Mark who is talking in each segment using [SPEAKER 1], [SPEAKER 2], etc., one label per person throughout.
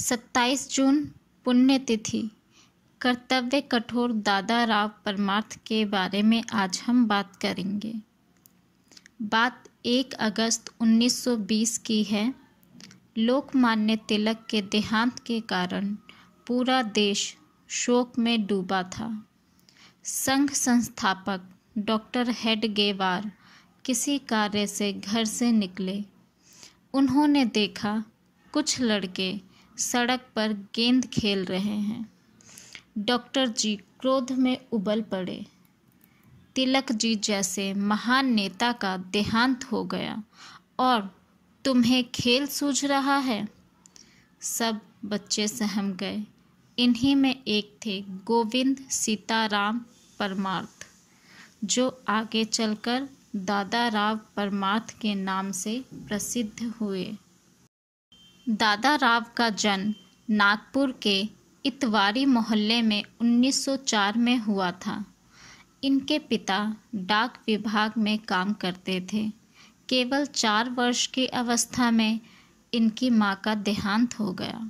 [SPEAKER 1] सत्ताईस जून पुण्यतिथि कर्तव्य कठोर दादा राव परमार्थ के बारे में आज हम बात करेंगे बात एक अगस्त 1920 की है लोकमान्य तिलक के देहांत के कारण पूरा देश शोक में डूबा था संघ संस्थापक डॉक्टर हेडगेवार किसी कार्य से घर से निकले उन्होंने देखा कुछ लड़के सड़क पर गेंद खेल रहे हैं डॉक्टर जी क्रोध में उबल पड़े तिलक जी जैसे महान नेता का देहांत हो गया और तुम्हें खेल सूझ रहा है सब बच्चे सहम गए इन्हीं में एक थे गोविंद सीताराम परमार्थ जो आगे चलकर दादा राव परमार्थ के नाम से प्रसिद्ध हुए दादा राव का जन्म नागपुर के इतवारी मोहल्ले में 1904 में हुआ था इनके पिता डाक विभाग में काम करते थे केवल चार वर्ष की अवस्था में इनकी माँ का देहांत हो गया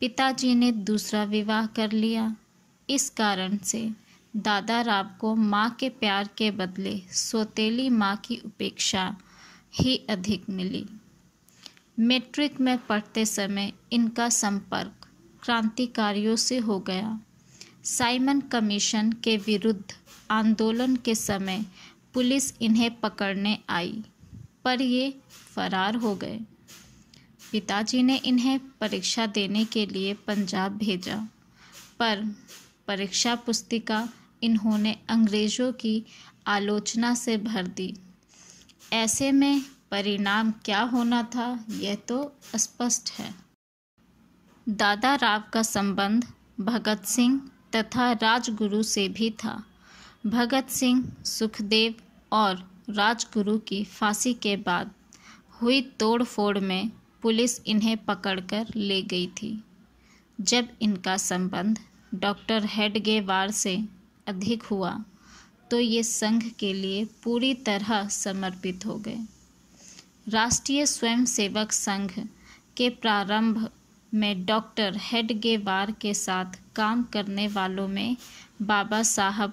[SPEAKER 1] पिताजी ने दूसरा विवाह कर लिया इस कारण से दादा राव को माँ के प्यार के बदले सोतेली माँ की उपेक्षा ही अधिक मिली मैट्रिक में पढ़ते समय इनका संपर्क क्रांतिकारियों से हो गया साइमन कमीशन के विरुद्ध आंदोलन के समय पुलिस इन्हें पकड़ने आई पर ये फरार हो गए पिताजी ने इन्हें परीक्षा देने के लिए पंजाब भेजा पर परीक्षा पुस्तिका इन्होंने अंग्रेज़ों की आलोचना से भर दी ऐसे में परिणाम क्या होना था यह तो स्पष्ट है दादा राव का संबंध भगत सिंह तथा राजगुरु से भी था भगत सिंह सुखदेव और राजगुरु की फांसी के बाद हुई तोड़फोड़ में पुलिस इन्हें पकड़कर ले गई थी जब इनका संबंध डॉक्टर हेडगेवार से अधिक हुआ तो ये संघ के लिए पूरी तरह समर्पित हो गए राष्ट्रीय स्वयंसेवक संघ के प्रारंभ में डॉक्टर हेडगेवार के साथ काम करने वालों में बाबा साहब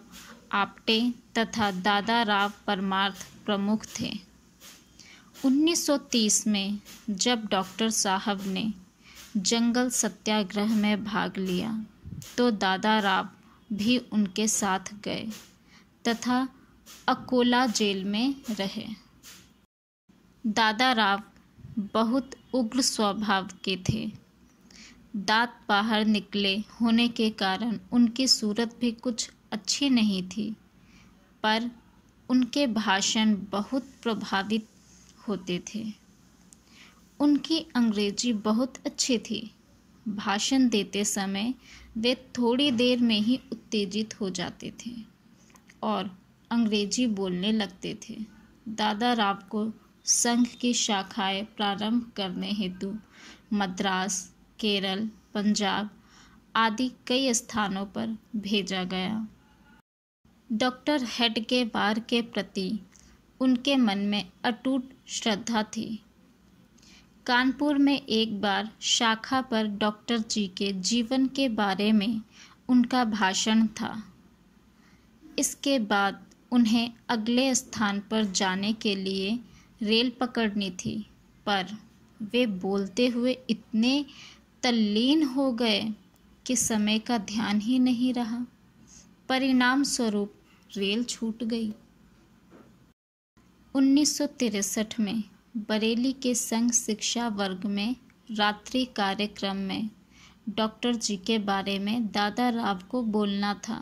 [SPEAKER 1] आपटे तथा दादा राव परमार्थ प्रमुख थे 1930 में जब डॉक्टर साहब ने जंगल सत्याग्रह में भाग लिया तो दादा राव भी उनके साथ गए तथा अकोला जेल में रहे दादा राव बहुत उग्र स्वभाव के थे दांत बाहर निकले होने के कारण उनकी सूरत भी कुछ अच्छी नहीं थी पर उनके भाषण बहुत प्रभावित होते थे उनकी अंग्रेजी बहुत अच्छी थी भाषण देते समय वे थोड़ी देर में ही उत्तेजित हो जाते थे और अंग्रेजी बोलने लगते थे दादा राव को संघ की शाखाएं प्रारंभ करने हेतु मद्रास केरल पंजाब आदि कई स्थानों पर भेजा गया डॉक्टर हेडगेवार के प्रति उनके मन में अटूट श्रद्धा थी कानपुर में एक बार शाखा पर डॉक्टर जी के जीवन के बारे में उनका भाषण था इसके बाद उन्हें अगले स्थान पर जाने के लिए रेल पकड़नी थी पर वे बोलते हुए इतने तल्लीन हो गए कि समय का ध्यान ही नहीं रहा परिणाम स्वरूप रेल छूट गई 1963 में बरेली के संघ शिक्षा वर्ग में रात्रि कार्यक्रम में डॉक्टर जी के बारे में दादा राव को बोलना था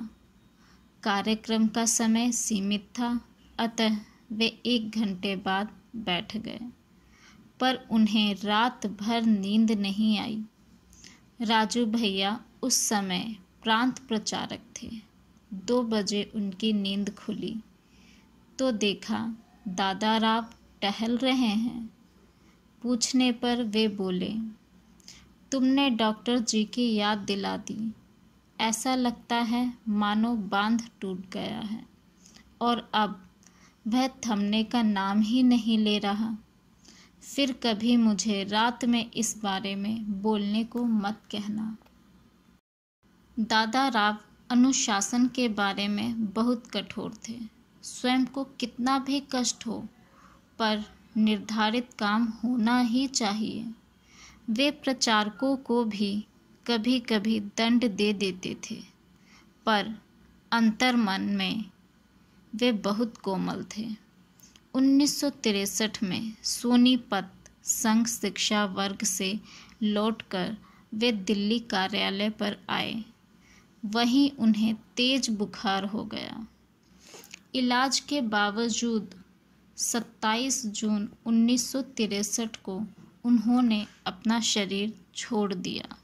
[SPEAKER 1] कार्यक्रम का समय सीमित था अतः वे एक घंटे बाद बैठ गए पर उन्हें रात भर नींद नहीं आई राजू भैया उस समय प्रांत प्रचारक थे दो बजे उनकी नींद खुली तो देखा दादा राव टहल रहे हैं पूछने पर वे बोले तुमने डॉक्टर जी की याद दिला दी ऐसा लगता है मानो बांध टूट गया है और अब वह थमने का नाम ही नहीं ले रहा फिर कभी मुझे रात में इस बारे में बोलने को मत कहना दादा राव अनुशासन के बारे में बहुत कठोर थे स्वयं को कितना भी कष्ट हो पर निर्धारित काम होना ही चाहिए वे प्रचारकों को भी कभी कभी दंड दे देते थे पर अंतर्मन में वे बहुत कोमल थे उन्नीस में सोनीपत संघ शिक्षा वर्ग से लौटकर वे दिल्ली कार्यालय पर आए वहीं उन्हें तेज बुखार हो गया इलाज के बावजूद 27 जून उन्नीस को उन्होंने अपना शरीर छोड़ दिया